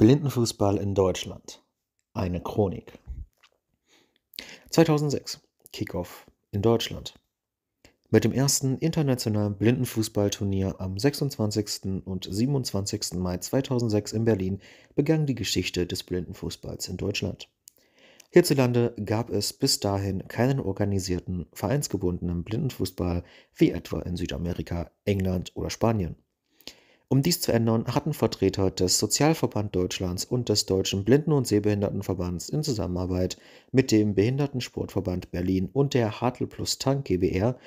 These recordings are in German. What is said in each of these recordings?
Blindenfußball in Deutschland. Eine Chronik. 2006. Kickoff in Deutschland. Mit dem ersten internationalen Blindenfußballturnier am 26. und 27. Mai 2006 in Berlin begann die Geschichte des Blindenfußballs in Deutschland. Hierzulande gab es bis dahin keinen organisierten, vereinsgebundenen Blindenfußball wie etwa in Südamerika, England oder Spanien. Um dies zu ändern, hatten Vertreter des Sozialverband Deutschlands und des Deutschen Blinden- und Sehbehindertenverbands in Zusammenarbeit mit dem Behindertensportverband Berlin und der Hartl plus Tank GBR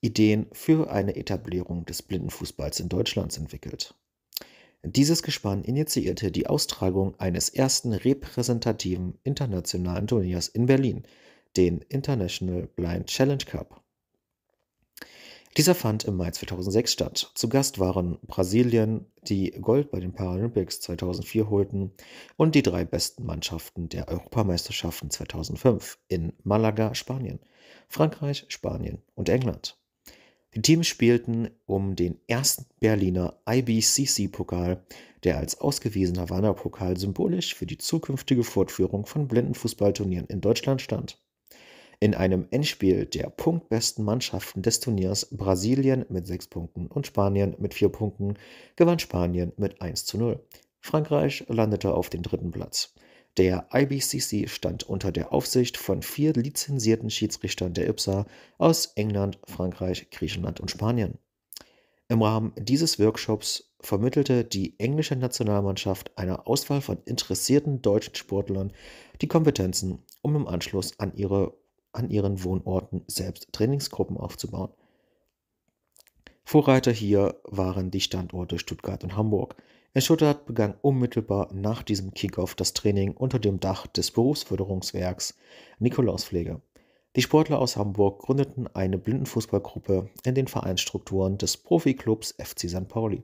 Ideen für eine Etablierung des Blindenfußballs in Deutschland entwickelt. Dieses Gespann initiierte die Austragung eines ersten repräsentativen internationalen Turniers in Berlin, den International Blind Challenge Cup. Dieser fand im Mai 2006 statt. Zu Gast waren Brasilien, die Gold bei den Paralympics 2004 holten, und die drei besten Mannschaften der Europameisterschaften 2005 in Malaga, Spanien, Frankreich, Spanien und England. Die Teams spielten um den ersten Berliner IBCC-Pokal, der als ausgewiesener Wanderpokal symbolisch für die zukünftige Fortführung von Blindenfußballturnieren in Deutschland stand in einem Endspiel der punktbesten Mannschaften des Turniers Brasilien mit 6 Punkten und Spanien mit 4 Punkten gewann Spanien mit 1 zu 0. Frankreich landete auf den dritten Platz. Der IBCC stand unter der Aufsicht von vier lizenzierten Schiedsrichtern der IPSA aus England, Frankreich, Griechenland und Spanien. Im Rahmen dieses Workshops vermittelte die englische Nationalmannschaft einer Auswahl von interessierten deutschen Sportlern die Kompetenzen, um im Anschluss an ihre an ihren Wohnorten selbst Trainingsgruppen aufzubauen. Vorreiter hier waren die Standorte Stuttgart und Hamburg. In Stuttgart begann unmittelbar nach diesem Kickoff das Training unter dem Dach des Berufsförderungswerks Nikolauspflege. Die Sportler aus Hamburg gründeten eine Blindenfußballgruppe in den Vereinsstrukturen des Profiklubs FC St. Pauli.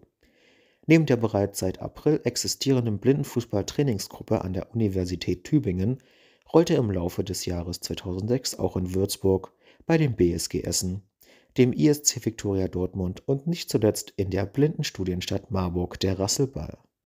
Neben der bereits seit April existierenden Blindenfußball-Trainingsgruppe an der Universität Tübingen rollte im Laufe des Jahres 2006 auch in Würzburg, bei dem BSG Essen, dem ISC Viktoria Dortmund und nicht zuletzt in der Blindenstudienstadt Marburg der Rasselball.